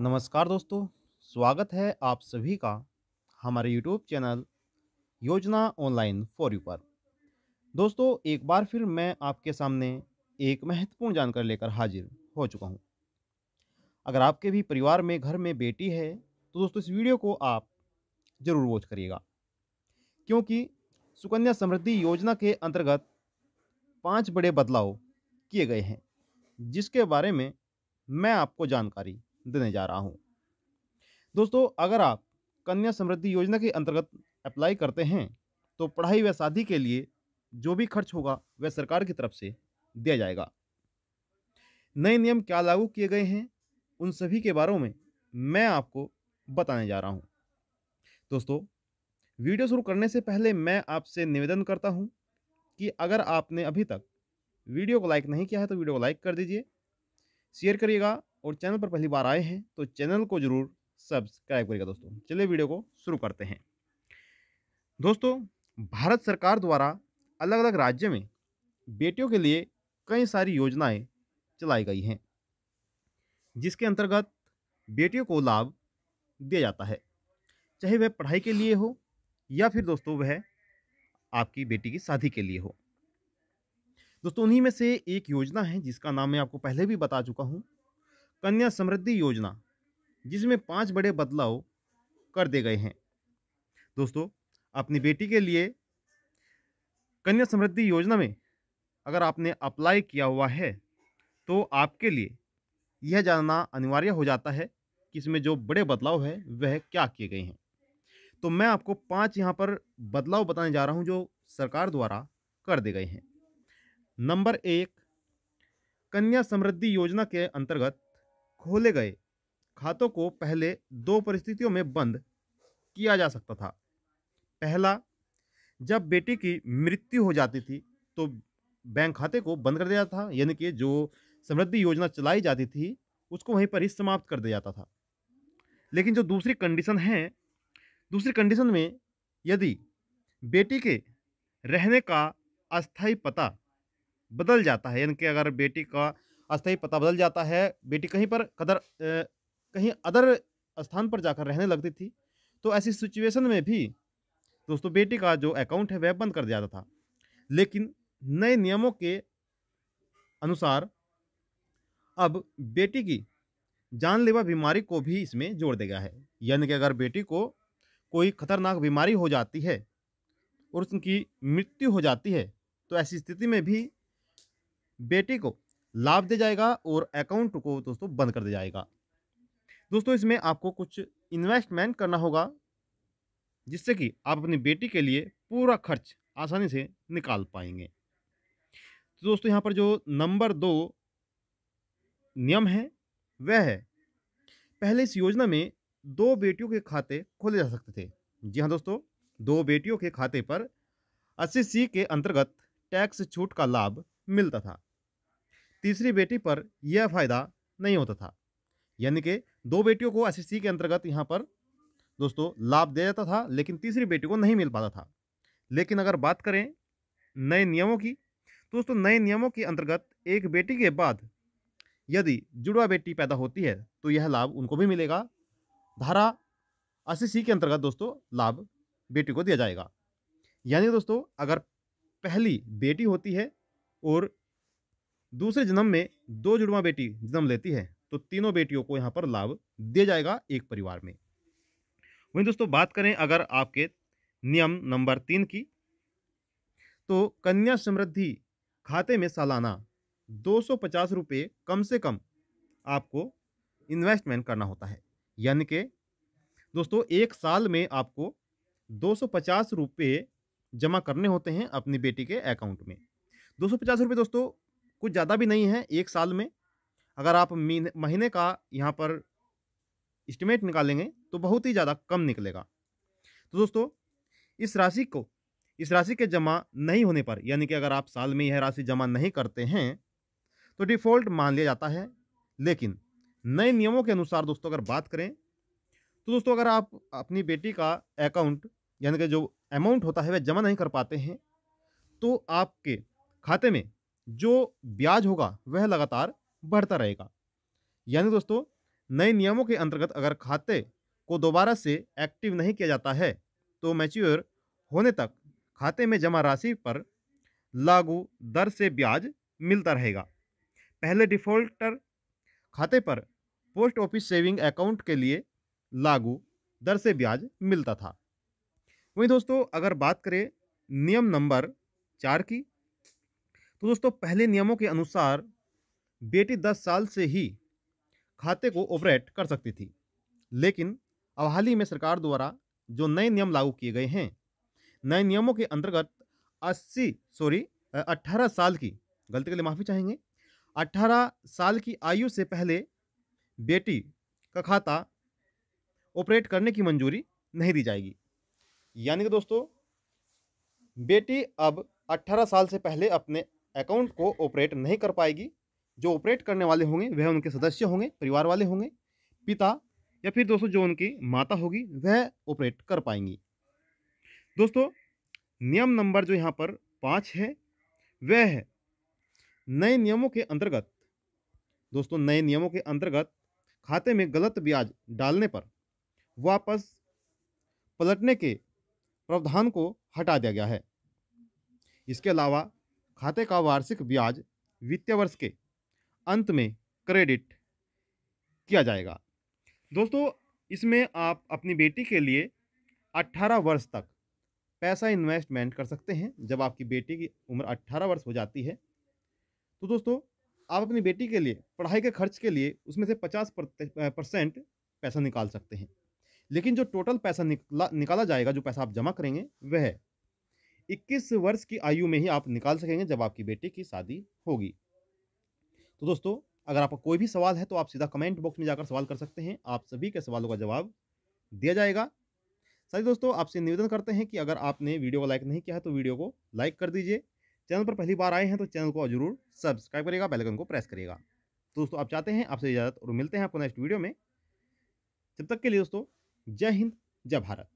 नमस्कार दोस्तों स्वागत है आप सभी का हमारे YouTube channel Yojana online for you पर दोस्तों एक बार फिर मैं आपके सामने एक महत्वपूर्ण जानकारी लेकर हाजिर हो चुका हूं। अगर आपके भी परिवार में घर में बेटी है तो दोस्तों इस वीडियो को आप ज़रूर वॉच करिएगा क्योंकि सुकन्या समृद्धि योजना के अंतर्गत पाँच बड़े बदलाव किए गए हैं जिसके बारे में मैं आपको जानकारी देने जा रहा हूँ दोस्तों अगर आप कन्या समृद्धि योजना के अंतर्गत अप्लाई करते हैं तो पढ़ाई व शादी के लिए जो भी खर्च होगा वह सरकार की तरफ से दिया जाएगा नए नियम क्या लागू किए गए हैं उन सभी के बारे में मैं आपको बताने जा रहा हूँ दोस्तों वीडियो शुरू करने से पहले मैं आपसे निवेदन करता हूँ कि अगर आपने अभी तक वीडियो को लाइक नहीं किया है तो वीडियो को लाइक कर दीजिए शेयर करिएगा और चैनल पर पहली बार आए हैं तो चैनल को ज़रूर सब्सक्राइब करेगा दोस्तों चलिए वीडियो को शुरू करते हैं दोस्तों भारत सरकार द्वारा अलग अलग राज्य में बेटियों के लिए कई सारी योजनाएं चलाई गई हैं जिसके अंतर्गत बेटियों को लाभ दिया जाता है चाहे वह पढ़ाई के लिए हो या फिर दोस्तों वह आपकी बेटी की शादी के लिए हो दोस्तों उन्हीं में से एक योजना है जिसका नाम मैं आपको पहले भी बता चुका हूँ कन्या समृद्धि योजना जिसमें पांच बड़े बदलाव कर दिए गए हैं दोस्तों अपनी बेटी के लिए कन्या समृद्धि योजना में अगर आपने अप्लाई किया हुआ है तो आपके लिए यह जानना अनिवार्य हो जाता है कि इसमें जो बड़े बदलाव है वह क्या किए गए हैं तो मैं आपको पांच यहाँ पर बदलाव बताने जा रहा हूँ जो सरकार द्वारा कर दिए गए हैं नंबर एक कन्या समृद्धि योजना के अंतर्गत खोले गए खातों को पहले दो परिस्थितियों में बंद किया जा सकता था पहला जब बेटी की मृत्यु हो जाती थी तो बैंक खाते को बंद कर दिया था यानी कि जो समृद्धि योजना चलाई जाती थी उसको वहीं पर ही समाप्त कर दिया जाता था लेकिन जो दूसरी कंडीशन है दूसरी कंडीशन में यदि बेटी के रहने का अस्थाई पता बदल जाता है यानी कि अगर बेटी का अस्थायी पता बदल जाता है बेटी कहीं पर कदर कहीं अदर स्थान पर जाकर रहने लगती थी तो ऐसी सिचुएशन में भी दोस्तों बेटी का जो अकाउंट है वह बंद कर दिया जाता था लेकिन नए नियमों के अनुसार अब बेटी की जानलेवा बीमारी को भी इसमें जोड़ दिया है यानी कि अगर बेटी को कोई खतरनाक बीमारी हो जाती है और उनकी मृत्यु हो जाती है तो ऐसी स्थिति में भी बेटी को लाभ दे जाएगा और अकाउंट को दोस्तों बंद कर दिया जाएगा दोस्तों इसमें आपको कुछ इन्वेस्टमेंट करना होगा जिससे कि आप अपनी बेटी के लिए पूरा खर्च आसानी से निकाल पाएंगे तो दोस्तों यहाँ पर जो नंबर दो नियम है वह है पहले इस योजना में दो बेटियों के खाते खोले जा सकते थे जी हाँ दोस्तों दो बेटियों के खाते पर अस्सी सी के अंतर्गत टैक्स छूट का लाभ मिलता था तीसरी बेटी पर यह फ़ायदा नहीं होता था यानी कि दो बेटियों को एस के अंतर्गत यहाँ पर दोस्तों लाभ दिया जाता था लेकिन तीसरी बेटी को नहीं मिल पाता था लेकिन अगर बात करें नए नियमों की तो दोस्तों नए नियमों के अंतर्गत एक बेटी के बाद यदि जुड़वा बेटी पैदा होती है तो यह लाभ उनको भी मिलेगा धारा अस्सी सी के अंतर्गत दोस्तों लाभ बेटी को दिया जाएगा यानी दोस्तों अगर पहली बेटी होती है और दूसरे जन्म में दो जुड़वा बेटी जन्म लेती है तो तीनों बेटियों को यहाँ पर लाभ दिया जाएगा एक परिवार में वहीं दोस्तों बात करें अगर आपके नियम नंबर तीन की तो कन्या समृद्धि खाते में सालाना दो सौ पचास रुपये कम से कम आपको इन्वेस्टमेंट करना होता है यानी कि दोस्तों एक साल में आपको दो सौ पचास रुपये जमा करने होते हैं अपनी बेटी के अकाउंट में दो सौ पचास रुपये दोस्तों कुछ ज़्यादा भी नहीं है एक साल में अगर आप महीने का यहाँ पर इस्टीमेट निकालेंगे तो बहुत ही ज़्यादा कम निकलेगा तो दोस्तों इस राशि को इस राशि के जमा नहीं होने पर यानी कि अगर आप साल में यह राशि जमा नहीं करते हैं तो डिफ़ॉल्ट मान लिया जाता है लेकिन नए नियमों के अनुसार दोस्तों अगर बात करें तो दोस्तों अगर आप अपनी बेटी का अकाउंट यानी कि जो अमाउंट होता है वह जमा नहीं कर पाते हैं तो आपके खाते में जो ब्याज होगा वह लगातार बढ़ता रहेगा यानी दोस्तों नए नियमों के अंतर्गत अगर खाते को दोबारा से एक्टिव नहीं किया जाता है तो मैच्योर होने तक खाते में जमा राशि पर लागू दर से ब्याज मिलता रहेगा पहले डिफ़ॉल्टर खाते पर पोस्ट ऑफिस सेविंग अकाउंट के लिए लागू दर से ब्याज मिलता था वहीं दोस्तों अगर बात करें नियम नंबर चार की तो दोस्तों पहले नियमों के अनुसार बेटी 10 साल से ही खाते को ऑपरेट कर सकती थी लेकिन अब हाल ही में सरकार द्वारा जो नए नियम लागू किए गए हैं नए नियमों के अंतर्गत 80 सॉरी 18 साल की गलती के लिए माफ़ी चाहेंगे 18 साल की आयु से पहले बेटी का खाता ऑपरेट करने की मंजूरी नहीं दी जाएगी यानी कि दोस्तों बेटी अब 18 साल से पहले अपने अकाउंट को ऑपरेट नहीं कर पाएगी जो ऑपरेट करने वाले होंगे वह उनके सदस्य होंगे परिवार वाले होंगे पिता या फिर दोस्तों जो उनकी माता होगी वह ऑपरेट कर पाएंगी दोस्तों नियम नंबर जो यहाँ पर पाँच है वह है नए नियमों के अंतर्गत दोस्तों नए नियमों के अंतर्गत खाते में गलत ब्याज डालने पर वापस पलटने के प्रावधान को हटा दिया गया है इसके अलावा खाते का वार्षिक ब्याज वित्तीय वर्ष के अंत में क्रेडिट किया जाएगा दोस्तों इसमें आप अपनी बेटी के लिए 18 वर्ष तक पैसा इन्वेस्टमेंट कर सकते हैं जब आपकी बेटी की उम्र 18 वर्ष हो जाती है तो दोस्तों आप अपनी बेटी के लिए पढ़ाई के खर्च के लिए उसमें से 50 परसेंट पैसा निकाल सकते हैं लेकिन जो टोटल पैसा निकला निकाला जाएगा जो पैसा आप जमा करेंगे वह इक्कीस वर्ष की आयु में ही आप निकाल सकेंगे जब आपकी बेटे की शादी होगी तो दोस्तों अगर आपका कोई भी सवाल है तो आप सीधा कमेंट बॉक्स में जाकर सवाल कर सकते हैं आप सभी के सवालों का जवाब दिया जाएगा साथ ही दोस्तों आपसे निवेदन करते हैं कि अगर आपने वीडियो को लाइक नहीं किया है तो वीडियो को लाइक कर दीजिए चैनल पर पहली बार आए हैं तो चैनल को जरूर सब्सक्राइब करेगा बेलकन को प्रेस करेगा तो दोस्तों आप चाहते हैं आपसे इजाज़त और मिलते हैं आपको नेक्स्ट वीडियो में जब तक के लिए दोस्तों जय हिंद जय भारत